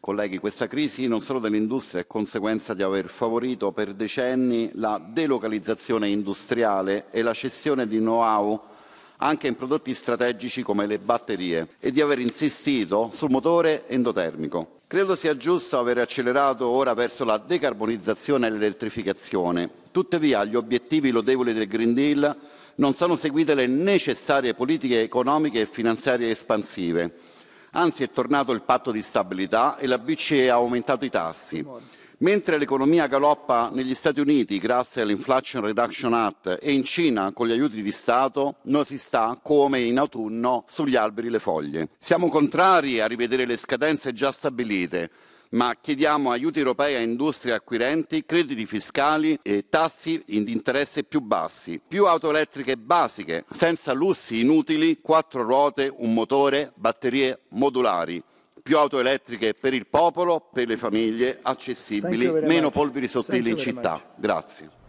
Colleghi, questa crisi non solo dell'industria è conseguenza di aver favorito per decenni la delocalizzazione industriale e la cessione di know-how anche in prodotti strategici come le batterie e di aver insistito sul motore endotermico. Credo sia giusto aver accelerato ora verso la decarbonizzazione e l'elettrificazione. Tuttavia, agli obiettivi lodevoli del Green Deal non sono seguite le necessarie politiche economiche e finanziarie espansive Anzi, è tornato il patto di stabilità e la BCE ha aumentato i tassi. Mentre l'economia galoppa negli Stati Uniti grazie all'Inflation Reduction Act e in Cina con gli aiuti di Stato, non si sta come in autunno sugli alberi le foglie. Siamo contrari a rivedere le scadenze già stabilite ma chiediamo aiuti europei a industrie acquirenti, crediti fiscali e tassi di interesse più bassi, più auto elettriche basiche, senza lussi inutili, quattro ruote, un motore, batterie modulari più auto elettriche per il popolo, per le famiglie, accessibili, meno polveri sottili in città. Grazie.